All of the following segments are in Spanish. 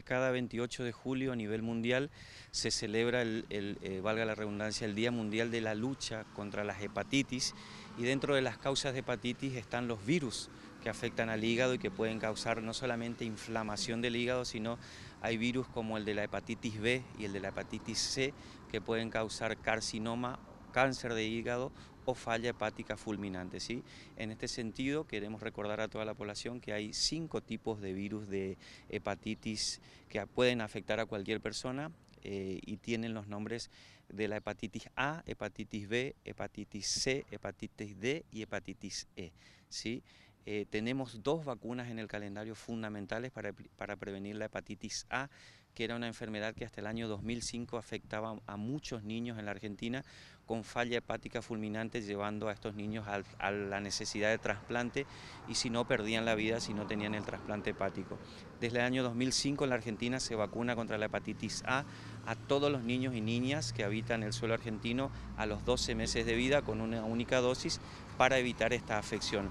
cada 28 de julio a nivel mundial se celebra, el, eh, valga la redundancia, el Día Mundial de la Lucha contra las Hepatitis y dentro de las causas de hepatitis están los virus que afectan al hígado y que pueden causar no solamente inflamación del hígado, sino hay virus como el de la hepatitis B y el de la hepatitis C que pueden causar carcinoma cáncer de hígado o falla hepática fulminante. ¿sí? En este sentido, queremos recordar a toda la población que hay cinco tipos de virus de hepatitis que pueden afectar a cualquier persona eh, y tienen los nombres de la hepatitis A, hepatitis B, hepatitis C, hepatitis D y hepatitis E. ¿sí? Eh, tenemos dos vacunas en el calendario fundamentales para, prevenir la hepatitis A, que era una enfermedad que hasta el año 2005 afectaba a muchos niños en la Argentina con falla hepática fulminante, llevando a estos niños a la necesidad de trasplante y si no perdían la vida si no tenían el trasplante hepático. Desde el año 2005 en la Argentina se vacuna contra la hepatitis A a todos los niños y niñas que habitan el suelo argentino a los 12 meses de vida con una única dosis para evitar esta afección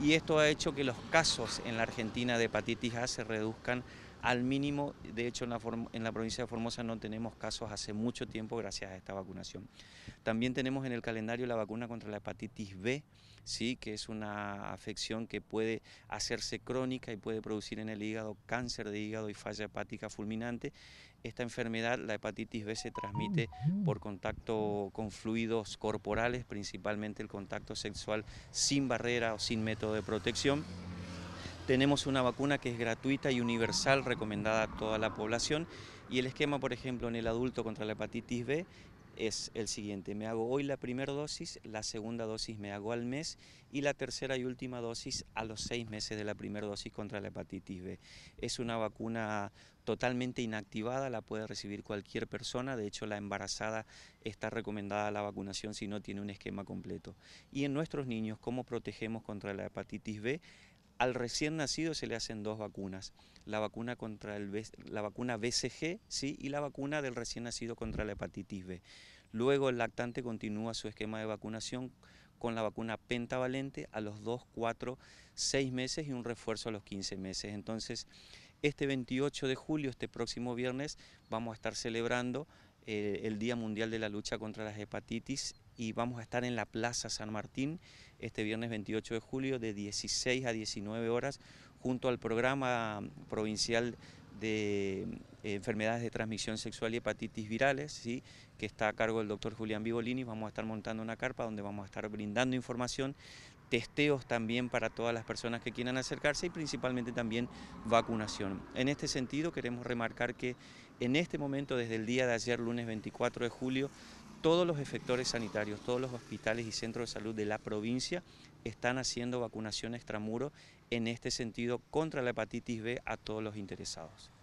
y esto ha hecho que los casos en la Argentina de hepatitis A se reduzcan al mínimo. De hecho, en la, provincia de Formosa no tenemos casos hace mucho tiempo gracias a esta vacunación. También tenemos en el calendario la vacuna contra la hepatitis B, ¿sí? que es una afección que puede hacerse crónica y puede producir en el hígado cáncer de hígado y falla hepática fulminante. Esta enfermedad, la hepatitis B, se transmite por contacto con fluidos corporales, principalmente el contacto sexual sin barrera o sin método de protección tenemos una vacuna que es gratuita y universal recomendada a toda la población y el esquema, por ejemplo, en el adulto contra la hepatitis B es el siguiente, me hago hoy la primera dosis, la segunda dosis me hago al mes y la tercera y última dosis a los seis meses de la primera dosis contra la hepatitis B. Es una vacuna totalmente inactivada, la puede recibir cualquier persona, de hecho la embarazada está recomendada la vacunación si no tiene un esquema completo. Y en nuestros niños, ¿cómo protegemos contra la hepatitis B? al recién nacido se le hacen dos vacunas, la vacuna contra el la vacuna BCG, ¿sí? y la vacuna del recién nacido contra la hepatitis B. Luego el lactante continúa su esquema de vacunación con la vacuna pentavalente a los 2, 4, 6 meses y un refuerzo a los 15 meses. Entonces, este 28 de julio, este próximo viernes, vamos a estar celebrando eh, el Día Mundial de la Lucha contra las Hepatitis y vamos a estar en la Plaza San Martín este viernes 28 de julio de 16 a 19 horas junto al programa provincial de eh, enfermedades de transmisión sexual y hepatitis virales, ¿sí? que está a cargo del doctor Julián Vivolini. Vamos a estar montando una carpa donde vamos a estar brindando información, testeos también para todas las personas que quieran acercarse y principalmente también vacunación. En este sentido queremos remarcar que en este momento, desde el día de ayer, lunes 24 de julio, todos los efectores sanitarios, todos los hospitales y centros de salud de la provincia están haciendo vacunación extramuro en este sentido contra la hepatitis B a todos los interesados.